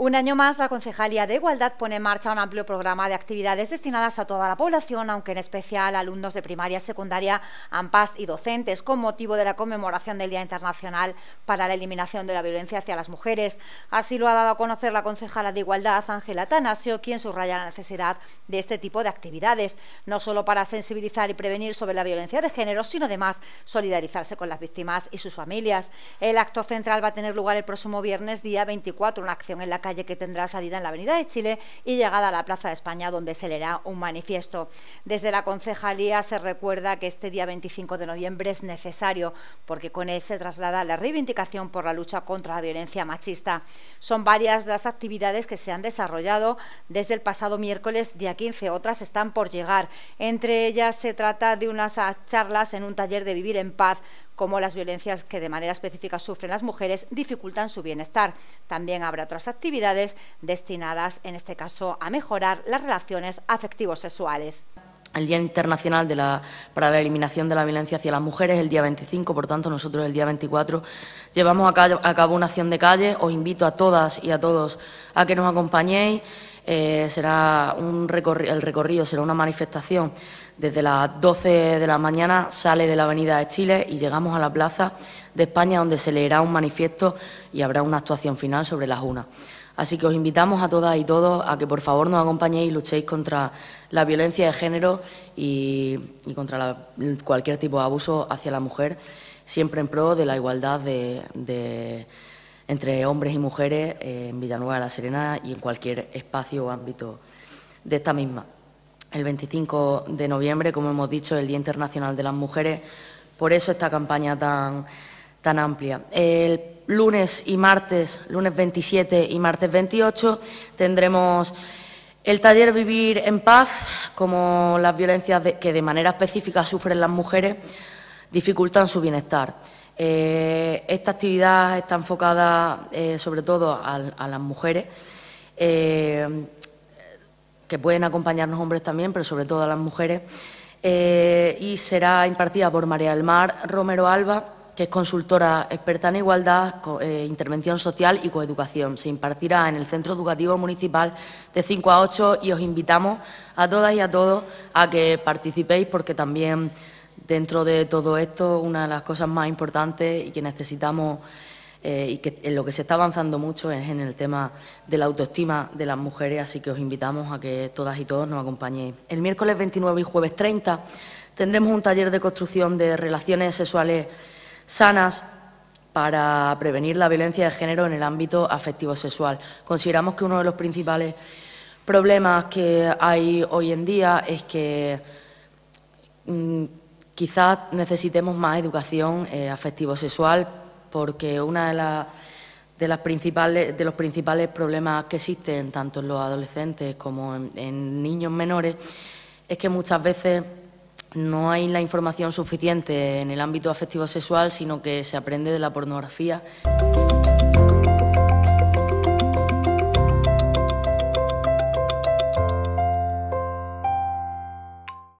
Un año más, la Concejalía de Igualdad pone en marcha un amplio programa de actividades destinadas a toda la población, aunque en especial a alumnos de primaria, secundaria, AMPAS y docentes, con motivo de la conmemoración del Día Internacional para la Eliminación de la Violencia hacia las Mujeres. Así lo ha dado a conocer la concejala de Igualdad, Ángela Tanasio, quien subraya la necesidad de este tipo de actividades, no solo para sensibilizar y prevenir sobre la violencia de género, sino además solidarizarse con las víctimas y sus familias. El acto central va a tener lugar el próximo viernes, día 24, una acción en la calle que tendrá salida en la Avenida de Chile y llegada a la Plaza de España donde se leerá un manifiesto. Desde la concejalía se recuerda que este día 25 de noviembre es necesario porque con él se traslada la reivindicación por la lucha contra la violencia machista. Son varias las actividades que se han desarrollado desde el pasado miércoles día 15, otras están por llegar. Entre ellas se trata de unas charlas en un taller de vivir en paz como las violencias que de manera específica sufren las mujeres dificultan su bienestar. También habrá otras actividades destinadas, en este caso, a mejorar las relaciones afectivos sexuales El Día Internacional para la Eliminación de la Violencia hacia las Mujeres, el día 25, por tanto nosotros el día 24 llevamos a, cabo, una acción de calle. Os invito a todas y a todos a que nos acompañéis. Eh, será un el recorrido será una manifestación desde las 12 de la mañana, sale de la Avenida de Chile y llegamos a la Plaza de España donde se leerá un manifiesto y habrá una actuación final sobre las UNAS. Así que os invitamos a todas y todos a que por favor nos acompañéis y luchéis contra la violencia de género y, contra cualquier tipo de abuso hacia la mujer, siempre en pro de la igualdad entre hombres y mujeres eh, en Villanueva de la Serena y en cualquier espacio o ámbito de esta misma. El 25 de noviembre, como hemos dicho, es el Día Internacional de las Mujeres, por eso esta campaña tan tan amplia. El lunes y martes, lunes 27 y martes 28, tendremos el taller Vivir en Paz, como las violencias que de manera específica sufren las mujeres dificultan su bienestar. Eh, esta actividad está enfocada eh, sobre todo a, las mujeres, eh, que pueden acompañarnos hombres también, pero sobre todo a las mujeres, y será impartida por María del Mar Romero Alba que es consultora experta en igualdad, eh, intervención social y coeducación. Se impartirá en el Centro Educativo Municipal de 5 a 8 y os invitamos a todas y a todos a que participéis porque también dentro de todo esto una de las cosas más importantes y que necesitamos eh, y que en lo que se está avanzando mucho es en el tema de la autoestima de las mujeres, así que os invitamos a que todas y todos nos acompañéis. El miércoles 29 y jueves 30 tendremos un taller de construcción de relaciones sexuales sanas para prevenir la violencia de género en el ámbito afectivo-sexual. Consideramos que uno de los principales problemas que hay hoy en día es que mm, quizás necesitemos más educación eh, afectivo-sexual porque uno de, las principales, de los principales problemas que existen tanto en los adolescentes como en niños menores es que muchas veces no hay la información suficiente en el ámbito afectivo sexual, sino que se aprende de la pornografía.